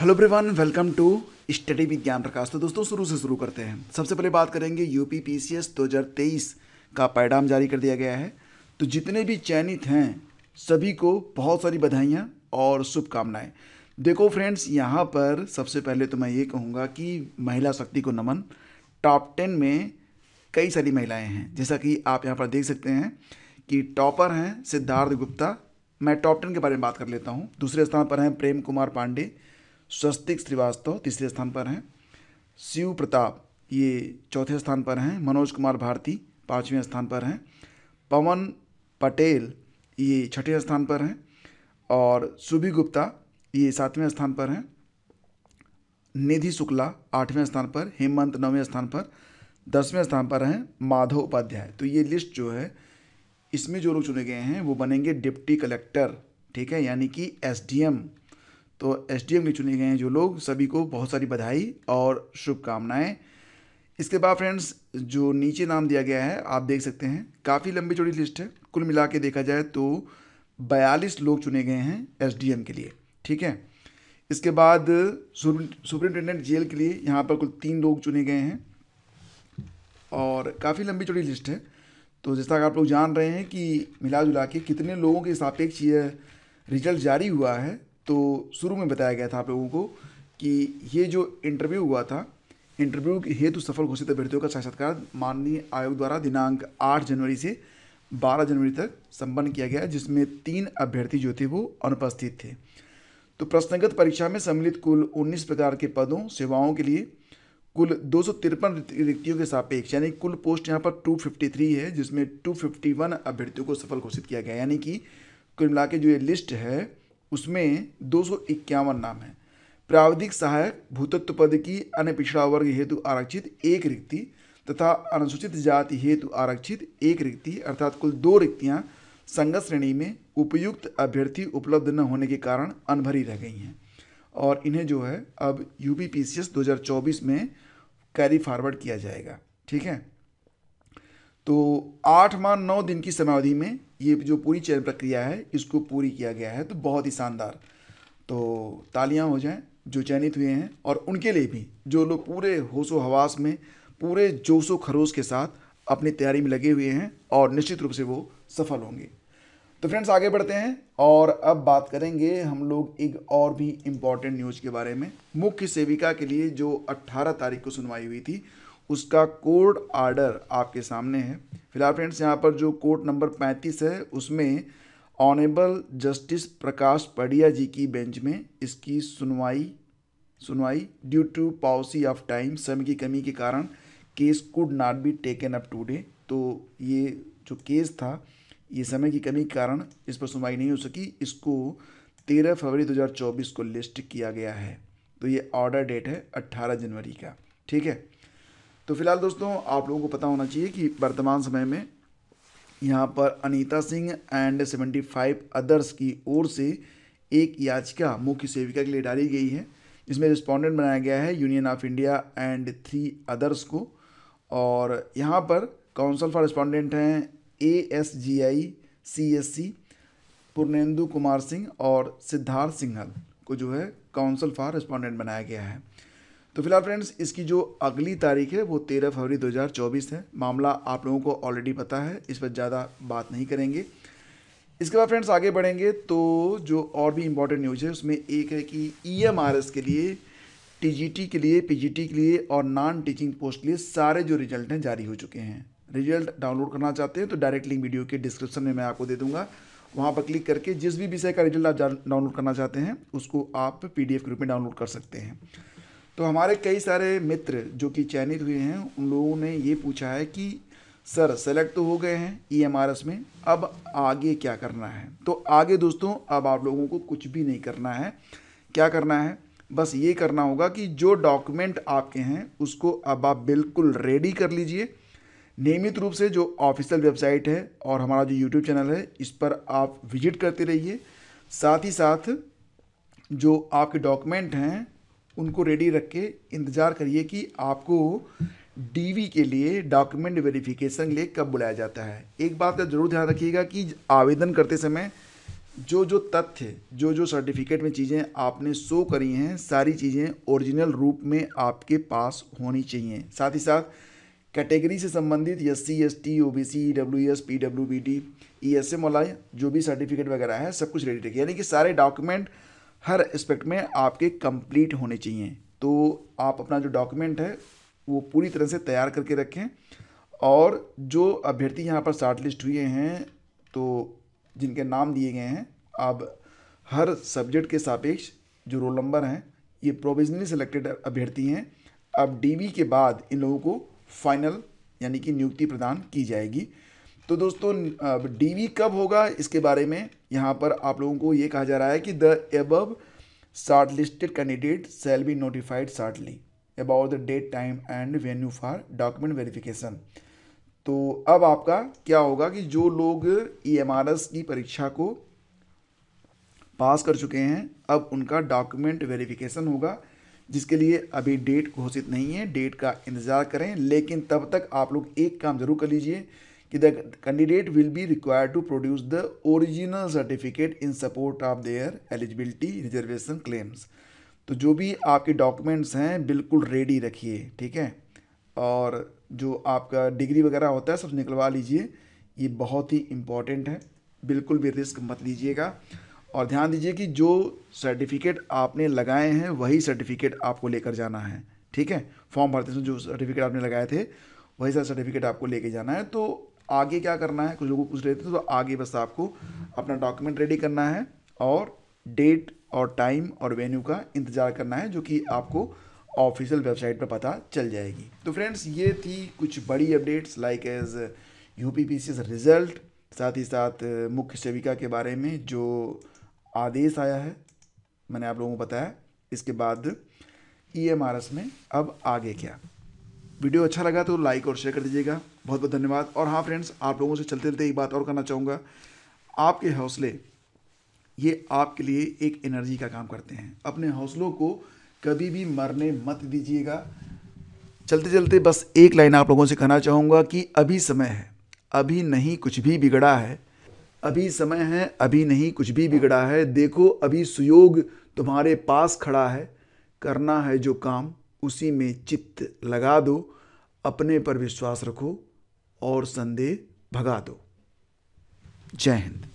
hello ब्रिवान welcome to study with Gyan Prakash तो दोस्तों शुरू से शुरू करते हैं सबसे पहले बात करेंगे यूपी हज़ार तेईस का पैडाम जारी कर दिया गया है तो जितने भी चयनित हैं सभी को बहुत सारी बधाइयाँ और शुभकामनाएं देखो फ्रेंड्स यहाँ पर सबसे पहले तो मैं ये कहूँगा कि महिला शक्ति को नमन टॉप टेन में कई सारी महिलाएँ हैं जैसा कि आप यहाँ पर देख सकते हैं कि टॉपर हैं सिद्धार्थ गुप्ता मैं टॉप टेन के बारे में बात कर लेता हूँ दूसरे स्थान पर हैं प्रेम कुमार पांडे स्वस्तिक श्रीवास्तव तीसरे स्थान पर हैं शिव प्रताप ये चौथे स्थान पर हैं मनोज कुमार भारती पाँचवें स्थान पर हैं पवन पटेल ये छठे स्थान पर हैं और शुभि गुप्ता ये सातवें स्थान पर हैं निधि शुक्ला आठवें स्थान पर हेमंत नौवें स्थान पर दसवें स्थान पर हैं माधव उपाध्याय तो ये लिस्ट जो है इसमें जो लोग चुने गए हैं वो बनेंगे डिप्टी कलेक्टर ठीक है यानी कि एसडीएम तो एस के चुने गए हैं जो लोग सभी को बहुत सारी बधाई और शुभकामनाएँ इसके बाद फ्रेंड्स जो नीचे नाम दिया गया है आप देख सकते हैं काफ़ी लंबी चौड़ी लिस्ट है कुल मिला के देखा जाए तो बयालीस लोग चुने गए हैं एसडीएम के लिए ठीक है इसके बाद सुपरिटेंडेंट जेल के लिए यहाँ पर कुल तीन लोग चुने गए हैं और काफ़ी लंबी चौड़ी लिस्ट है तो जैसा कि आप लोग जान रहे हैं कि मिला जुला के कितने लोगों के सापेक्ष ये रिजल्ट जारी हुआ है तो शुरू में बताया गया था आप लोगों को कि ये जो इंटरव्यू हुआ था इंटरव्यू हेतु सफल घोषित अभ्यर्थियों का साक्षात्कार माननीय आयोग द्वारा दिनांक 8 जनवरी से 12 जनवरी तक संपन्न किया गया जिसमें तीन अभ्यर्थी जो थे वो अनुपस्थित थे तो प्रश्नगत परीक्षा में सम्मिलित कुल 19 प्रकार के पदों सेवाओं के लिए कुल दो रिक्तियों के सापेक्ष यानी कुल पोस्ट यहाँ पर थ्री है जिसमें वन अभ्यर्थियों को सफल घोषित किया गया यानी कि कुल मिला के जो ये लिस्ट है उसमें दो नाम है प्राविधिक सहायक भूतत्व पद की अन्य पिछड़ा वर्ग हेतु आरक्षित एक रिक्ति तथा अनुसूचित जाति हेतु आरक्षित एक रिक्ति अर्थात कुल दो रिक्तियाँ संगत श्रेणी में उपयुक्त अभ्यर्थी उपलब्ध न होने के कारण अनभरी रह गई हैं और इन्हें जो है अब U P P C S दो हज़ार चौबीस में कैरी फॉरवर्ड किया जाएगा ठीक है तो आठ माह नौ दिन की समावधि में ये जो पूरी चयन प्रक्रिया है इसको पूरी किया गया है तो बहुत ही शानदार तो तालियां हो जाएं जो चयनित हुए हैं और उनके लिए भी जो लोग पूरे होशो हवास में पूरे जोशो खरोश के साथ अपनी तैयारी में लगे हुए हैं और निश्चित रूप से वो सफल होंगे तो फ्रेंड्स आगे बढ़ते हैं और अब बात करेंगे हम लोग एक और भी इम्पॉर्टेंट न्यूज़ के बारे में मुख्य सेविका के लिए जो 18 तारीख को सुनवाई हुई थी उसका कोड आर्डर आपके सामने है फिलहाल फ्रेंड्स यहाँ पर जो कोर्ट नंबर पैंतीस है उसमें ऑनेबल जस्टिस प्रकाश पडिया जी की बेंच में इसकी सुनवाई सुनवाई due to policy of time समय की कमी के कारण case could not be taken up today तो ये जो केस था ये समय की कमी के कारण इस पर सुनवाई नहीं हो सकी इसको तेरह फरवरी 2024 को लिस्ट किया गया है तो ये ऑर्डर डेट है 18 जनवरी का ठीक है तो फिलहाल दोस्तों आप लोगों को पता होना चाहिए कि वर्तमान समय में यहाँ पर Anita Singh and seventy five others की ओर से एक याचिका मुख्य सेविका के लिए डाली गई है इसमें रिस्पॉन्डेंट बनाया गया है union of India and three others को और यहाँ पर काउंसल फॉर रिस्पॉन्डेंट हैं A S G I C S C Purnendu Kumar Singh और सिद्धार्थ सिंघल को जो है काउंसल फॉर रिस्पॉन्डेंट बनाया गया है तो फिलहाल फ्रेंड्स इसकी जो अगली तारीख है वो तेरह फरवरी चौबीस है मामला आप लोगों को ऑलरेडी पता है इस पर ज़्यादा बात नहीं करेंगे इसके बाद फ्रेंड्स आगे बढ़ेंगे तो जो और भी इम्पोर्टेंट न्यूज़ है उसमें एक है कि ई e के लिए टीजीटी के लिए पीजीटी के लिए और नॉन टीचिंग पोस्ट के लिए सारे जो रिजल्ट हैं जारी हो चुके हैं रिजल्ट डाउनलोड करना चाहते हैं तो डायरेक्ट लिंक वीडियो के डिस्क्रिप्शन में मैं आपको दे दूंगा वहाँ पर क्लिक करके जिस भी विषय का रिजल्ट आप डाउनलोड करना चाहते हैं उसको आप एफ के रूप में डाउनलोड कर सकते हैं तो हमारे कई सारे मित्र जो कि चयनित हुए हैं उन लोगों ने ये पूछा है कि सर सेलेक्ट तो हो गए हैं एस e में अब आगे क्या करना है तो आगे दोस्तों अब आप लोगों को कुछ भी नहीं करना है क्या करना है बस ये करना होगा कि जो डॉक्यूमेंट आपके हैं उसको अब आप बिल्कुल रेडी कर लीजिए नियमित रूप से जो ऑफिशियल वेबसाइट है और हमारा जो यूट्यूब चैनल है इस पर आप विजिट करते रहिए साथ ही साथ जो आपके डॉक्यूमेंट हैं उनको रेडी रख के इंतज़ार करिए कि आपको डीवी के लिए डॉक्यूमेंट वेरिफिकेशन के लिए कब बुलाया जाता है एक बात का ज़रूर ध्यान रखिएगा कि आवेदन करते समय जो जो तथ्य जो जो सर्टिफिकेट में चीज़ें आपने शो करी हैं सारी चीज़ें ओरिजिनल रूप में आपके पास होनी चाहिए साथ ही साथ कैटेगरी से संबंधित S C S T O B C W S P W B T E S M वाला जो भी सर्टिफिकेट वगैरह है सब कुछ रेडी रखिए यानी कि सारे डॉक्यूमेंट हर एस्पेक्ट में आपके कंप्लीट होने चाहिए तो आप अपना जो डॉक्यूमेंट है वो पूरी तरह से तैयार करके रखें और जो अभ्यर्थी यहाँ पर शार्ट लिस्ट हुए हैं तो जिनके नाम दिए गए हैं आप हर सब्जेक्ट के सापेक्ष जो रोल नंबर हैं ये प्रोविजनली सिलेक्टेड अभ्यर्थी हैं अब डीबी के बाद इन लोगों को फाइनल यानी कि नियुक्ति प्रदान की जाएगी तो दोस्तों डीवी कब होगा इसके बारे में यहाँ पर आप लोगों को ये कहा जा रहा है कि the above shortlisted candidate shall be notified shortly about the date time and venue for document verification तो अब आपका क्या होगा कि जो लोग ई e की परीक्षा को पास कर चुके हैं अब उनका डॉक्यूमेंट वेरिफिकेशन होगा जिसके लिए अभी डेट घोषित नहीं है डेट का इंतज़ार करें लेकिन तब तक आप लोग एक काम ज़रूर कर लीजिए कि the candidate will be require to produce the original certificate in support of their eligibility reservation claims तो जो भी आपके डॉक्यूमेंट्स हैं बिल्कुल रेडी रखिए ठीक है और जो आपका डिग्री वगैरह होता है सब निकलवा लीजिए ये बहुत ही इम्पॉर्टेंट है बिल्कुल भी रिस्क मत लीजिएगा और ध्यान दीजिए कि जो सर्टिफिकेट आपने लगाए हैं वही सर्टिफिकेट आपको लेकर जाना है ठीक है फॉर्म भरते समय जो सर्टिफिकेट आपने लगाए थे वही सर सर्टिफिकेट आपको लेके जाना है तो आगे क्या करना है कुछ लोग पूछ रहे थे तो आगे बस आपको अपना डॉक्यूमेंट रेडी करना है और डेट और टाइम और वेन्यू का इंतज़ार करना है जो कि आपको ऑफिशियल वेबसाइट पर पता चल जाएगी तो फ्रेंड्स ये थी कुछ बड़ी updates like as U P P S रिज़ल्ट साथ ही साथ मुख्य सेविका के बारे में जो आदेश आया है मैंने आप लोगों को बताया इसके बाद ई एम आर एस में अब आगे क्या वीडियो अच्छा लगा तो लाइक और शेयर कर दीजिएगा बहुत बहुत धन्यवाद और हाँ फ्रेंड्स आप लोगों से चलते चलते एक बात और करना चाहूँगा आपके हौसले ये आपके लिए एक एनर्जी का काम करते हैं अपने हौसलों को कभी भी मरने मत दीजिएगा चलते चलते बस एक लाइन आप लोगों से कहना चाहूँगा कि अभी समय है अभी नहीं कुछ भी बिगड़ा है अभी समय है अभी नहीं कुछ भी बिगड़ा है देखो अभी सुयोग तुम्हारे पास खड़ा है करना है जो काम उसी में चित्त लगा दो अपने पर विश्वास रखो और संदेह भगा दो जय हिंद